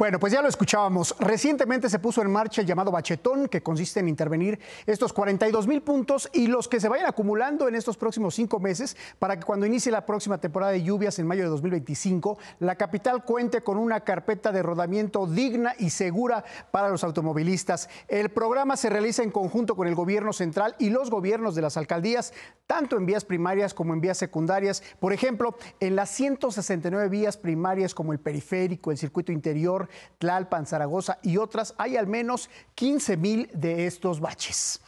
Bueno, pues ya lo escuchábamos. Recientemente se puso en marcha el llamado bachetón, que consiste en intervenir estos 42 mil puntos y los que se vayan acumulando en estos próximos cinco meses para que cuando inicie la próxima temporada de lluvias en mayo de 2025, la capital cuente con una carpeta de rodamiento digna y segura para los automovilistas. El programa se realiza en conjunto con el gobierno central y los gobiernos de las alcaldías, tanto en vías primarias como en vías secundarias. Por ejemplo, en las 169 vías primarias como el periférico, el circuito interior, Tlalpan, Zaragoza y otras, hay al menos 15 mil de estos baches.